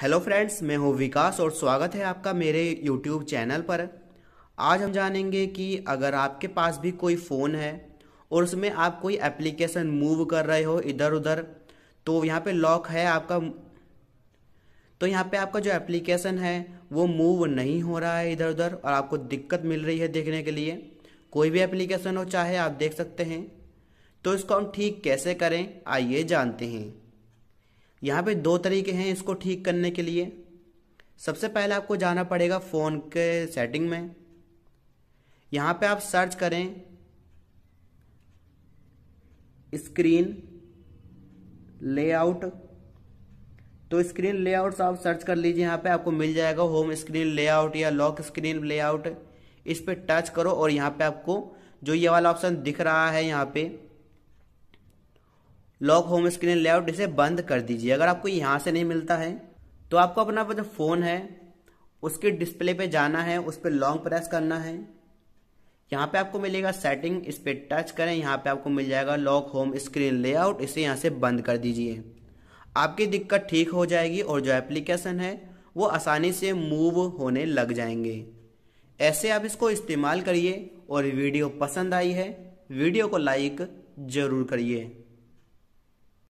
hello friends मैं हूं विकास और स्वागत है आपका मेरे यूट्यूब चैनल पर आज हम जानेंगे कि अगर आपके पास भी कोई फ़ोन है और उसमें आप कोई एप्लीकेशन मूव कर रहे हो इधर उधर तो यहाँ पे लॉक है आपका तो यहाँ पे आपका जो एप्लीकेशन है वो मूव नहीं हो रहा है इधर उधर और आपको दिक्कत मिल रही है देखने के लिए कोई भी एप्लीकेशन हो चाहे आप देख सकते हैं तो इसको हम ठीक कैसे करें आइए जानते हैं यहाँ पे दो तरीके हैं इसको ठीक करने के लिए सबसे पहले आपको जाना पड़ेगा फ़ोन के सेटिंग में यहाँ पे आप सर्च करें स्क्रीन लेआउट तो स्क्रीन लेआउट आप सर्च कर लीजिए यहाँ पे आपको मिल जाएगा होम स्क्रीन लेआउट या लॉक स्क्रीन लेआउट इस पर टच करो और यहाँ पे आपको जो ये वाला ऑप्शन दिख रहा है यहाँ पे लॉक होम स्क्रीन लेआउट इसे बंद कर दीजिए अगर आपको यहाँ से नहीं मिलता है तो आपको अपना जो फ़ोन है उसके डिस्प्ले पे जाना है उस पर लॉन्ग प्रेस करना है यहाँ पे आपको मिलेगा सेटिंग इस पर टच करें यहाँ पे आपको मिल जाएगा लॉक होम स्क्रीन लेआउट इसे यहाँ से बंद कर दीजिए आपकी दिक्कत ठीक हो जाएगी और जो एप्लीकेशन है वो आसानी से मूव होने लग जाएंगे ऐसे आप इसको इस्तेमाल करिए और वीडियो पसंद आई है वीडियो को लाइक ज़रूर करिए